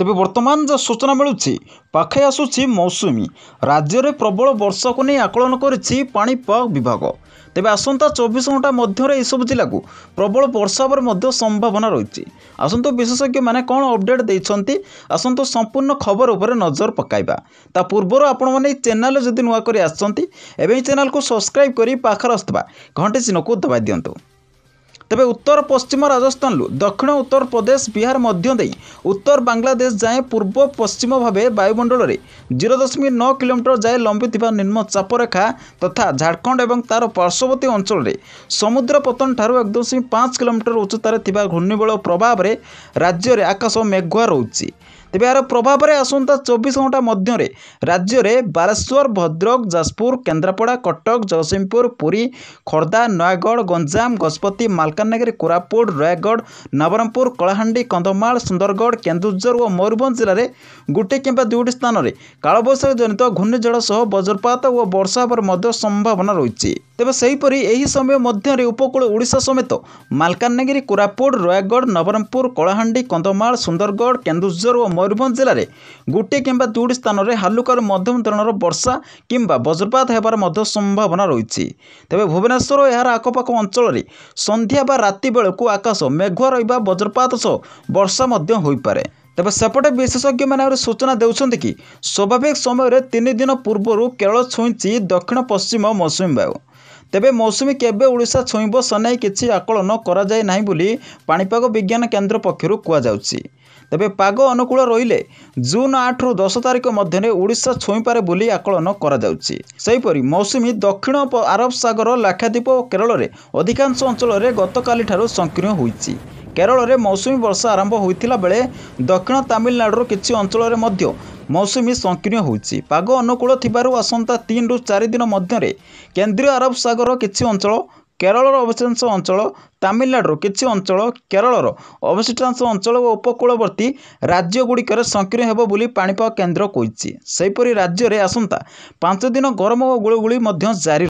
ତେବେ ବର୍ତ୍ତମାନ ଯେଉଁ ସୂଚନା ମିଳୁଛି ପାଖେଇ ଆସୁଛି ମୌସୁମୀ ରାଜ୍ୟରେ ପ୍ରବଳ ବର୍ଷାକୁ ନେଇ ଆକଳନ କରିଛି ପାଣିପାଗ ବିଭାଗ ତେବେ ଆସନ୍ତା ଚବିଶ ଘଣ୍ଟା ମଧ୍ୟରେ ଏହିସବୁ ଜିଲ୍ଲାକୁ ପ୍ରବଳ ବର୍ଷା ହେବାର ମଧ୍ୟ ସମ୍ଭାବନା ରହିଛି ଆସନ୍ତୁ ବିଶେଷଜ୍ଞମାନେ କ'ଣ ଅପଡ଼େଟ୍ ଦେଇଛନ୍ତି ଆସନ୍ତୁ ସମ୍ପୂର୍ଣ୍ଣ ଖବର ଉପରେ ନଜର ପକାଇବା ତା ପୂର୍ବରୁ ଆପଣମାନେ ଏହି ଚ୍ୟାନେଲ ଯଦି ନୂଆ କରି ଆସିଛନ୍ତି ଏବେ ଏହି ଚ୍ୟାନେଲକୁ ସବସ୍କ୍ରାଇବ୍ କରି ପାଖରେ ଆସୁଥିବା ଘଣ୍ଟି ଚିହ୍ନକୁ ଦବାଇ ଦିଅନ୍ତୁ ତେବେ ଉତ୍ତର ପଶ୍ଚିମ ରାଜସ୍ଥାନରୁ ଦକ୍ଷିଣ ଉତ୍ତରପ୍ରଦେଶ ବିହାର ମଧ୍ୟ ଦେଇ ଉତ୍ତର ବାଂଲାଦେଶ ଯାଏଁ ପୂର୍ବ ପଶ୍ଚିମ ଭାବେ ବାୟୁମଣ୍ଡଳରେ ଜିରୋ ଦଶମିକ ନଅ କିଲୋମିଟର ଯାଏ ଲମ୍ବିଥିବା ନିମ୍ନ ଚାପରେଖା ତଥା ଝାଡ଼ଖଣ୍ଡ ଏବଂ ତା'ର ପାର୍ଶ୍ୱବର୍ତ୍ତୀ ଅଞ୍ଚଳରେ ସମୁଦ୍ର ପତନଠାରୁ ଏକ ଦଶମିକ ପାଞ୍ଚ କିଲୋମିଟର ଉଚ୍ଚତାରେ ଥିବା ଘୂର୍ଣ୍ଣିବଳୟ ପ୍ରଭାବରେ ରାଜ୍ୟରେ ଆକାଶ ମେଘୁଆ ରହୁଛି ତେବେ ଏହାର ପ୍ରଭାବରେ ଆସନ୍ତା ଚବିଶ ଘଣ୍ଟା ମଧ୍ୟରେ ରାଜ୍ୟରେ ବାଲେଶ୍ୱର ଭଦ୍ରକ ଯାଜପୁର କେନ୍ଦ୍ରାପଡ଼ା କଟକ ଜଗତସିଂହପୁର ପୁରୀ ଖୋର୍ଦ୍ଧା ନୟାଗଡ଼ ଗଞ୍ଜାମ ଗଜପତି ମାଲକାନଗିରି କୋରାପୁଟ ରାୟଗଡ଼ ନବରଙ୍ଗପୁର କଳାହାଣ୍ଡି କନ୍ଧମାଳ ସୁନ୍ଦରଗଡ଼ କେନ୍ଦୁଝର ଓ ମୟୂରଭଞ୍ଜ ଜିଲ୍ଲାରେ ଗୋଟିଏ କିମ୍ବା ଦୁଇଟି ସ୍ଥାନରେ କାଳବୈଶାଖୀ ଜନିତ ଘୂର୍ଣ୍ଣିଝଡ଼ ସହ ବଜ୍ରପାତ ଓ ବର୍ଷା ହେବାର ମଧ୍ୟ ସମ୍ଭାବନା ରହିଛି ତେବେ ସେହିପରି ଏହି ସମୟ ମଧ୍ୟରେ ଉପକୂଳ ଓଡ଼ିଶା ସମେତ ମାଲକାନଗିରି କୋରାପୁଟ ରାୟଗଡ଼ ନବରଙ୍ଗପୁର କଳାହାଣ୍ଡି କନ୍ଧମାଳ ସୁନ୍ଦରଗଡ଼ କେନ୍ଦୁଝର ଓ ମୟୂରଭଞ୍ଜ ଜିଲ୍ଲାରେ ଗୋଟିଏ କିମ୍ବା ଦୁଇଟି ସ୍ଥାନରେ ହାଲୁକାରୁ ମଧ୍ୟମ ଧରଣର ବର୍ଷା କିମ୍ବା ବଜ୍ରପାତ ହେବାର ମଧ୍ୟ ସମ୍ଭାବନା ରହିଛି ତେବେ ଭୁବନେଶ୍ୱର ଓ ଏହାର ଆଖପାଖ ଅଞ୍ଚଳରେ ସନ୍ଧ୍ୟା ବା ରାତି ବେଳକୁ ଆକାଶ ମେଘୁଆ ରହିବା ବଜ୍ରପାତ ସହ ବର୍ଷା ମଧ୍ୟ ହୋଇପାରେ ତେବେ ସେପଟେ ବିଶେଷଜ୍ଞମାନେ ଆହୁରି ସୂଚନା ଦେଉଛନ୍ତି କି ସ୍ୱାଭାବିକ ସମୟରେ ତିନି ଦିନ ପୂର୍ବରୁ କେଳ ଛୁଇଁଛି ଦକ୍ଷିଣ ପଶ୍ଚିମ ମୌସୁମୀ ବାୟୁ ତେବେ ମୌସୁମୀ କେବେ ଓଡ଼ିଶା ଛୁଇଁବ ସେ ନେଇ କିଛି ଆକଳନ କରାଯାଇ ନାହିଁ ବୋଲି ପାଣିପାଗ ବିଜ୍ଞାନ କେନ୍ଦ୍ର ପକ୍ଷରୁ କୁହାଯାଉଛି ତେବେ ପାଗ ଅନୁକୂଳ ରହିଲେ ଜୁନ୍ ଆଠରୁ ଦଶ ତାରିଖ ମଧ୍ୟରେ ଓଡ଼ିଶା ଛୁଇଁପାରେ ବୋଲି ଆକଳନ କରାଯାଉଛି ସେହିପରି ମୌସୁମୀ ଦକ୍ଷିଣ ଆରବ ସାଗର ଲାକ୍ଷାଦ୍ୱୀପ ଓ କେରଳରେ ଅଧିକାଂଶ ଅଞ୍ଚଳରେ ଗତକାଲିଠାରୁ ସକ୍ରିୟ ହୋଇଛି କେରଳରେ ମୌସୁମୀ ବର୍ଷା ଆରମ୍ଭ ହୋଇଥିଲା ବେଳେ ଦକ୍ଷିଣ ତାମିଲନାଡୁର କିଛି ଅଞ୍ଚଳରେ ମଧ୍ୟ ମୌସୁମୀ ସକ୍ରିୟ ହୋଇଛି ପାଗ ଅନୁକୂଳ ଥିବାରୁ ଆସନ୍ତା ତିନିରୁ ଚାରି ଦିନ ମଧ୍ୟରେ କେନ୍ଦ୍ରୀୟ ଆରବ ସାଗର କିଛି ଅଞ୍ଚଳ କେରଳର ଅବଶିଷ୍ଟାଂଶ ଅଞ୍ଚଳ ତାମିଲନାଡ଼ୁର କିଛି ଅଞ୍ଚଳ କେରଳର ଅବଶିଷ୍ଟାଂଶ ଅଞ୍ଚଳ ଓ ଉପକୂଳବର୍ତ୍ତୀ ରାଜ୍ୟଗୁଡ଼ିକରେ ସକ୍ରିୟ ହେବ ବୋଲି ପାଣିପାଗ କେନ୍ଦ୍ର କହିଛି ସେହିପରି ରାଜ୍ୟରେ ଆସନ୍ତା ପାଞ୍ଚ ଦିନ ଗରମ ଓ ଗୁଳୁଗୁଳି ମଧ୍ୟ ଜାରି